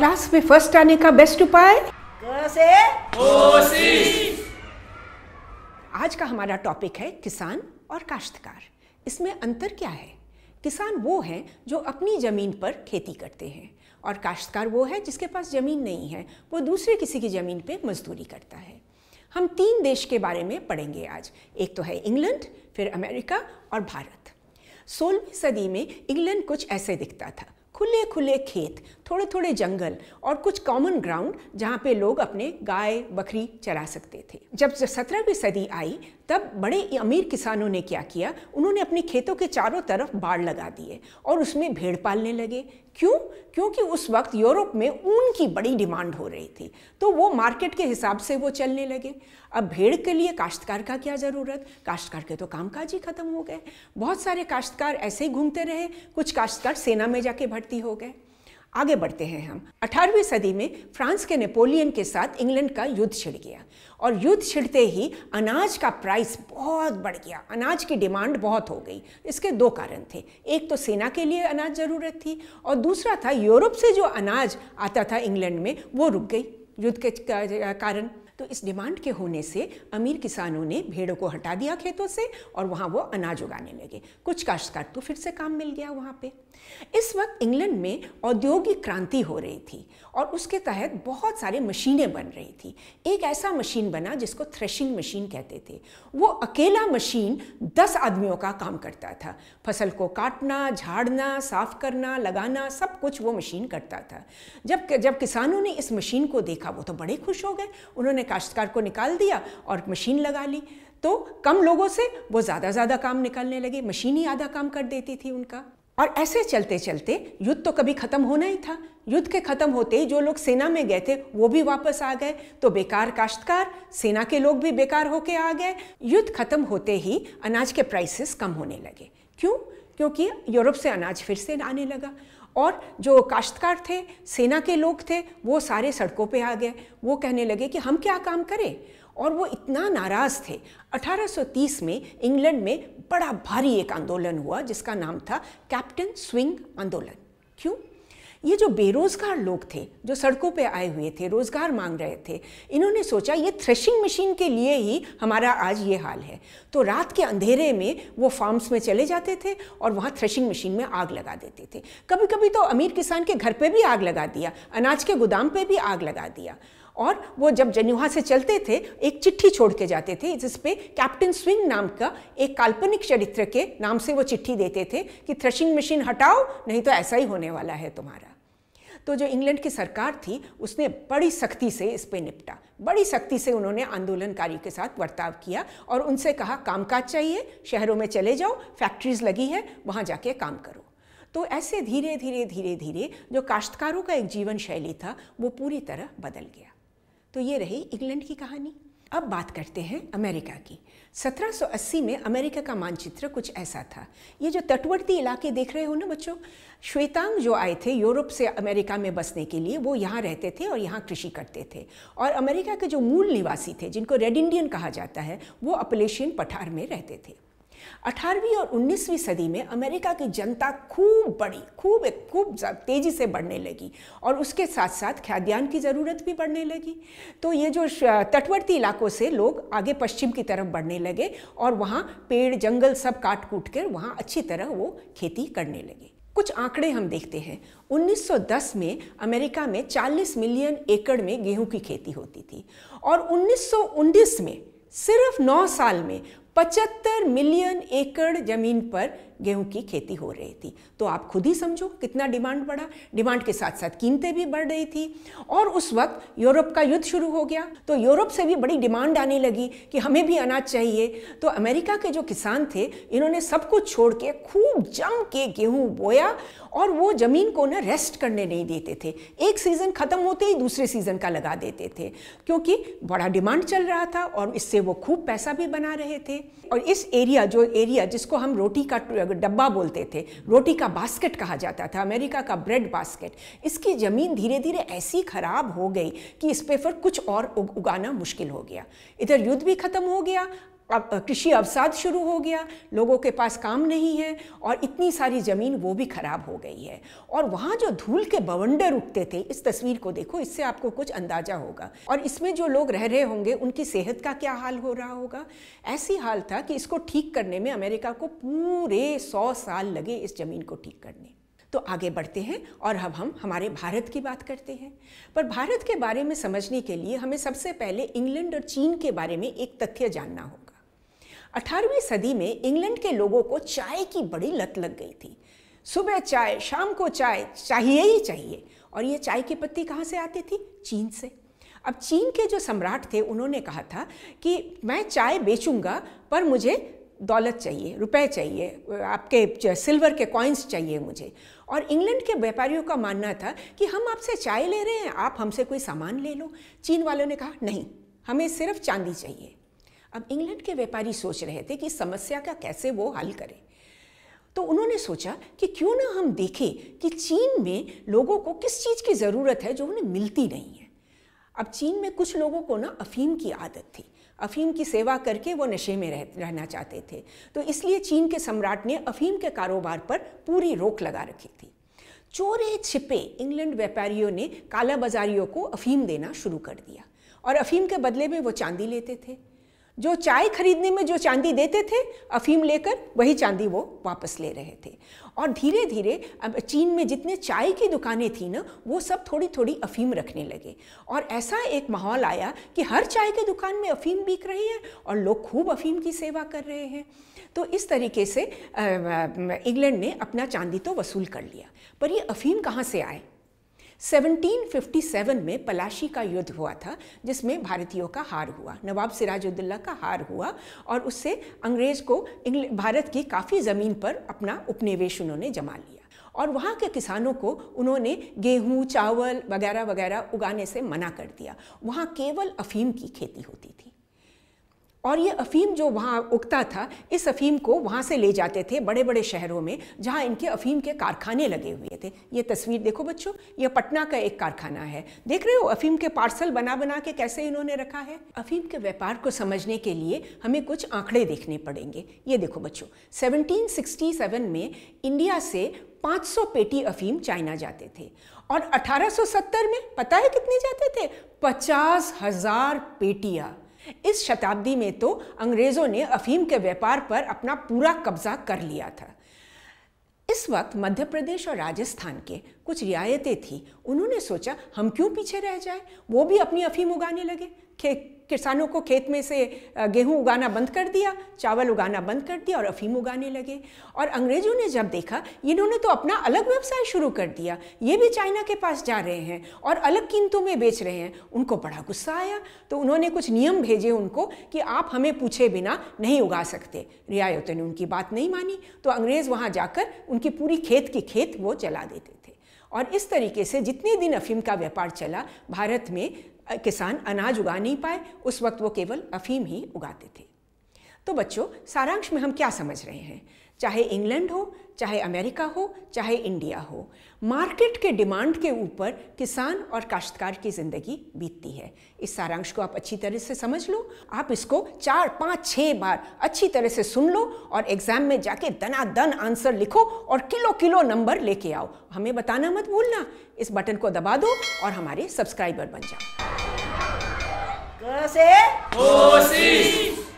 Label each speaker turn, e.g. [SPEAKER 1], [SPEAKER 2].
[SPEAKER 1] Class में first आने का बेस्ट उपाय से आज का हमारा टॉपिक है किसान और काश्तकार इसमें अंतर क्या है किसान वो है जो अपनी ज़मीन पर खेती करते हैं और काश्तकार वो है जिसके पास ज़मीन नहीं है वो दूसरे किसी की ज़मीन पे मजदूरी करता है हम तीन देश के बारे में पढ़ेंगे आज एक तो है इंग्लैंड फिर अमेरिका और भारत सोलहवीं सदी में इंग्लैंड कुछ ऐसे दिखता था खुले खुले खेत थोड़े थोड़े जंगल और कुछ कॉमन ग्राउंड जहाँ पे लोग अपने गाय बकरी चरा सकते थे जब सत्रहवीं सदी आई तब बड़े अमीर किसानों ने क्या किया उन्होंने अपने खेतों के चारों तरफ बाढ़ लगा दिए और उसमें भेड़ पालने लगे क्यों क्योंकि उस वक्त यूरोप में ऊन की बड़ी डिमांड हो रही थी तो वो मार्केट के हिसाब से वो चलने लगे अब भेड़ के लिए काश्तकार का क्या ज़रूरत काश्तकार के तो काम काज ही ख़त्म हो गए बहुत सारे काश्तकार ऐसे ही घूमते रहे कुछ काश्तकार सेना में जाके भर्ती हो गए आगे बढ़ते हैं हम 18वीं सदी में फ्रांस के नेपोलियन के साथ इंग्लैंड का युद्ध छिड़ गया और युद्ध छिड़ते ही अनाज का प्राइस बहुत बढ़ गया अनाज की डिमांड बहुत हो गई इसके दो कारण थे एक तो सेना के लिए अनाज ज़रूरत थी और दूसरा था यूरोप से जो अनाज आता था इंग्लैंड में वो रुक गई युद्ध के कारण तो इस डिमांड के होने से अमीर किसानों ने भेड़ों को हटा दिया खेतों से और वहाँ वो अनाज उगाने लगे कुछ काश्तकार तो फिर से काम मिल गया वहाँ पे इस वक्त इंग्लैंड में औद्योगिक क्रांति हो रही थी और उसके तहत बहुत सारे मशीनें बन रही थी एक ऐसा मशीन बना जिसको थ्रेशिंग मशीन कहते थे वो अकेला मशीन दस आदमियों का काम करता था फसल को काटना झाड़ना साफ करना लगाना सब कुछ वो मशीन करता था जब जब किसानों ने इस मशीन को देखा वो तो बड़े खुश हो गए उन्होंने काश्तकार को निकाल दिया और मशीन लगा ली तो कम लोगों से वो ज़्यादा ज़्यादा काम निकालने लगे मशीन ही आधा काम कर देती थी उनका और ऐसे चलते चलते युद्ध तो कभी ख़त्म होना ही था युद्ध के ख़त्म होते ही जो लोग सेना में गए थे वो भी वापस आ गए तो बेकार काश्तकार सेना के लोग भी बेकार होके आ गए युद्ध ख़त्म होते ही अनाज के प्राइसेस कम होने लगे क्यों क्योंकि यूरोप से अनाज फिर से आने लगा और जो काश्तकार थे सेना के लोग थे वो सारे सड़कों पे आ गए वो कहने लगे कि हम क्या काम करें और वो इतना नाराज़ थे 1830 में इंग्लैंड में बड़ा भारी एक आंदोलन हुआ जिसका नाम था कैप्टन स्विंग आंदोलन क्यों ये जो बेरोज़गार लोग थे जो सड़कों पे आए हुए थे रोज़गार मांग रहे थे इन्होंने सोचा ये थ्रेशिंग मशीन के लिए ही हमारा आज ये हाल है तो रात के अंधेरे में वो फार्म्स में चले जाते थे और वहाँ थ्रेशिंग मशीन में आग लगा देते थे कभी कभी तो अमीर किसान के घर पर भी आग लगा दिया अनाज के गोदाम पर भी आग लगा दिया और वो जब जनुहा से चलते थे एक चिट्ठी छोड़ के जाते थे जिस पे कैप्टन स्विंग नाम का एक काल्पनिक चरित्र के नाम से वो चिट्ठी देते थे कि थ्रेशिंग मशीन हटाओ नहीं तो ऐसा ही होने वाला है तुम्हारा तो जो इंग्लैंड की सरकार थी उसने बड़ी सख्ती से इस पर निपटा बड़ी सख्ती से उन्होंने आंदोलनकारी के साथ बर्ताव किया और उनसे कहा कामकाज चाहिए शहरों में चले जाओ फैक्ट्रीज लगी है वहाँ जाके काम करो तो ऐसे धीरे धीरे धीरे धीरे जो काश्तकारों का एक जीवन शैली था वो पूरी तरह बदल गया तो ये रही इंग्लैंड की कहानी अब बात करते हैं अमेरिका की 1780 में अमेरिका का मानचित्र कुछ ऐसा था ये जो तटवर्ती इलाके देख रहे हो ना बच्चों श्वेतांग जो आए थे यूरोप से अमेरिका में बसने के लिए वो यहाँ रहते थे और यहाँ कृषि करते थे और अमेरिका के जो मूल निवासी थे जिनको रेड इंडियन कहा जाता है वो अपलेशियन पठार में रहते थे अठारहवीं और 19वीं सदी में अमेरिका की जनता खूब बड़ी खूब एक खूब तेज़ी से बढ़ने लगी और उसके साथ साथ खाद्यान्न की ज़रूरत भी बढ़ने लगी तो ये जो तटवर्ती इलाकों से लोग आगे पश्चिम की तरफ बढ़ने लगे और वहाँ पेड़ जंगल सब काट कूट कर वहाँ अच्छी तरह वो खेती करने लगे कुछ आंकड़े हम देखते हैं 1910 में अमेरिका में 40 मिलियन एकड़ में गेहूं की खेती होती थी और 1919 में सिर्फ 9 साल में पचहत्तर मिलियन एकड़ जमीन पर गेहूं की खेती हो रही थी तो आप खुद ही समझो कितना डिमांड बढ़ा डिमांड के साथ साथ कीमतें भी बढ़ रही थी और उस वक्त यूरोप का युद्ध शुरू हो गया तो यूरोप से भी बड़ी डिमांड आने लगी कि हमें भी अनाज चाहिए तो अमेरिका के जो किसान थे इन्होंने सब कुछ छोड़ के खूब जम के गेहूँ बोया और वो ज़मीन को ना रेस्ट करने नहीं देते थे एक सीज़न ख़त्म होते ही दूसरे सीज़न का लगा देते थे क्योंकि बड़ा डिमांड चल रहा था और इससे वो खूब पैसा भी बना रहे थे और इस एरिया जो एरिया जिसको हम रोटी का डब्बा बोलते थे रोटी का बास्केट कहा जाता था अमेरिका का ब्रेड बास्केट इसकी ज़मीन धीरे धीरे ऐसी ख़राब हो गई कि इस पर फिर कुछ और उगाना मुश्किल हो गया इधर युद्ध भी ख़त्म हो गया अब कृषि अवसाद शुरू हो गया लोगों के पास काम नहीं है और इतनी सारी ज़मीन वो भी ख़राब हो गई है और वहाँ जो धूल के बवंडर उठते थे इस तस्वीर को देखो इससे आपको कुछ अंदाज़ा होगा और इसमें जो लोग रह रहे होंगे उनकी सेहत का क्या हाल हो रहा होगा ऐसी हाल था कि इसको ठीक करने में अमेरिका को पूरे सौ साल लगे इस ज़मीन को ठीक करने तो आगे बढ़ते हैं और अब हम हमारे भारत की बात करते हैं पर भारत के बारे में समझने के लिए हमें सबसे पहले इंग्लैंड और चीन के बारे में एक तथ्य जानना होगा 18वीं सदी में इंग्लैंड के लोगों को चाय की बड़ी लत लग गई थी सुबह चाय शाम को चाय चाहिए ही चाहिए और ये चाय की पत्ती कहाँ से आती थी चीन से अब चीन के जो सम्राट थे उन्होंने कहा था कि मैं चाय बेचूंगा पर मुझे दौलत चाहिए रुपए चाहिए आपके सिल्वर के कॉइन्स चाहिए मुझे और इंग्लैंड के व्यापारियों का मानना था कि हम आपसे चाय ले रहे हैं आप हमसे कोई सामान ले लो चीन वालों ने कहा नहीं हमें सिर्फ चांदी चाहिए अब इंग्लैंड के व्यापारी सोच रहे थे कि समस्या का कैसे वो हल करें तो उन्होंने सोचा कि क्यों ना हम देखें कि चीन में लोगों को किस चीज़ की ज़रूरत है जो उन्हें मिलती नहीं है अब चीन में कुछ लोगों को ना अफीम की आदत थी अफीम की सेवा करके वो नशे में रह रहना चाहते थे तो इसलिए चीन के सम्राट ने अफीम के कारोबार पर पूरी रोक लगा रखी थी चोरे छिपे इंग्लैंड व्यापारियों ने काला बाजारियों को अफीम देना शुरू कर दिया और अफीम के बदले में वो चांदी लेते थे जो चाय खरीदने में जो चांदी देते थे अफीम लेकर वही चांदी वो वापस ले रहे थे और धीरे धीरे अब चीन में जितने चाय की दुकानें थी ना वो सब थोड़ी थोड़ी अफीम रखने लगे और ऐसा एक माहौल आया कि हर चाय की दुकान में अफीम बिक रही है और लोग खूब अफीम की सेवा कर रहे हैं तो इस तरीके से इंग्लैंड ने अपना चांदी तो वसूल कर लिया पर ये अफीम कहाँ से आए 1757 में पलाशी का युद्ध हुआ था जिसमें भारतीयों का हार हुआ नवाब सिराजुद्दौला का हार हुआ और उससे अंग्रेज़ को भारत की काफ़ी ज़मीन पर अपना उपनिवेश उन्होंने जमा लिया और वहाँ के किसानों को उन्होंने गेहूँ चावल वगैरह वगैरह उगाने से मना कर दिया वहाँ केवल अफीम की खेती होती थी और ये अफ़ीम जो वहाँ उगता था इस अफ़ीम को वहाँ से ले जाते थे बड़े बड़े शहरों में जहाँ इनके अफ़ीम के कारखाने लगे हुए थे ये तस्वीर देखो बच्चों ये पटना का एक कारखाना है देख रहे हो अफ़ीम के पार्सल बना बना के कैसे इन्होंने रखा है अफ़ीम के व्यापार को समझने के लिए हमें कुछ आंकड़े देखने पड़ेंगे ये देखो बच्चों सेवनटीन में इंडिया से 500 पेटी अफीम चाइना जाते थे और 1870 में पता है कितने जाते थे पचास हज़ार पेटियाँ इस शताब्दी में तो अंग्रेज़ों ने अफीम के व्यापार पर अपना पूरा कब्जा कर लिया था इस वक्त मध्य प्रदेश और राजस्थान के कुछ रियायतें थी उन्होंने सोचा हम क्यों पीछे रह जाए वो भी अपनी अफीम उगाने लगे किसानों को खेत में से गेहूं उगाना बंद कर दिया चावल उगाना बंद कर दिया और अफीम उगाने लगे और अंग्रेज़ों ने जब देखा इन्होंने तो अपना अलग व्यवसाय शुरू कर दिया ये भी चाइना के पास जा रहे हैं और अलग कीमतों में बेच रहे हैं उनको बड़ा गुस्सा आया तो उन्होंने कुछ नियम भेजे उनको कि आप हमें पूछे बिना नहीं उगा सकते रियायतों ने उनकी बात नहीं मानी तो अंग्रेज़ वहाँ जाकर उनकी पूरी खेत की खेत वो जला देते थे और इस तरीके से जितने दिन अफीम का व्यापार चला भारत में किसान अनाज उगा नहीं पाए उस वक्त वो केवल अफीम ही उगाते थे तो बच्चों सारांश में हम क्या समझ रहे हैं चाहे इंग्लैंड हो चाहे अमेरिका हो चाहे इंडिया हो मार्केट के डिमांड के ऊपर किसान और काश्तकार की ज़िंदगी बीतती है इस सारांश को आप अच्छी तरह से समझ लो आप इसको चार पाँच छः बार अच्छी तरह से सुन लो और एग्ज़ाम में जाके दनादन आंसर लिखो और किलो किलो नंबर लेके आओ हमें बताना मत भूलना इस बटन को दबा दो और हमारे सब्सक्राइबर बन जाओ Você? Você!